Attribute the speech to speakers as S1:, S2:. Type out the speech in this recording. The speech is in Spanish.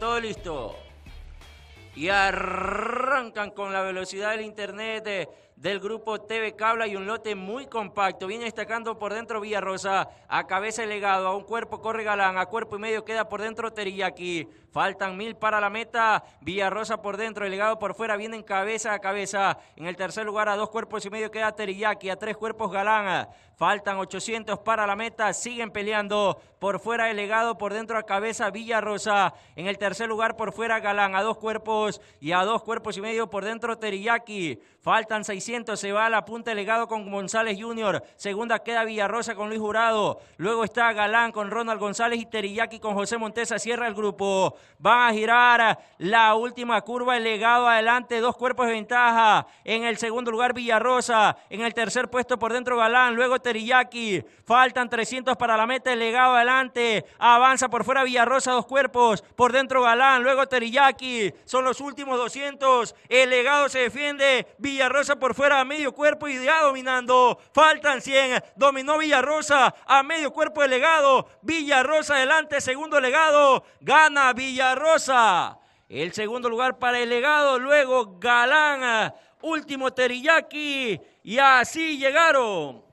S1: Todo listo. Y ar arrancan con la velocidad del internet del grupo TV Cabla y un lote muy compacto. Viene destacando por dentro Villarrosa, a cabeza legado, a un cuerpo corre Galán, a cuerpo y medio queda por dentro Teriyaki. Faltan mil para la meta, Villarrosa por dentro, el legado por fuera, vienen cabeza a cabeza. En el tercer lugar a dos cuerpos y medio queda Teriyaki, a tres cuerpos Galán. Faltan 800 para la meta, siguen peleando. Por fuera el legado, por dentro a cabeza Villarrosa. En el tercer lugar por fuera Galán, a dos cuerpos y a dos cuerpos y medio por dentro Teriyaki. Faltan 600, se va a la punta legado con González Jr. Segunda queda Villarrosa con Luis Jurado. Luego está Galán con Ronald González y Teriyaki con José Montesa. Cierra el grupo. Van a girar la última curva, el legado adelante, dos cuerpos de ventaja. En el segundo lugar Villarrosa, en el tercer puesto por dentro Galán, luego Teriyaki. Faltan 300 para la meta, el legado adelante. Avanza por fuera Villarrosa, dos cuerpos. Por dentro Galán, luego Teriyaki. Son los últimos 200. El legado se defiende. Villarrosa por fuera a medio cuerpo. y ya dominando. Faltan 100. Dominó Villarrosa a medio cuerpo el legado. Villarrosa adelante. Segundo legado. Gana Villarrosa. El segundo lugar para el legado. Luego Galán. Último Teriyaki. Y así llegaron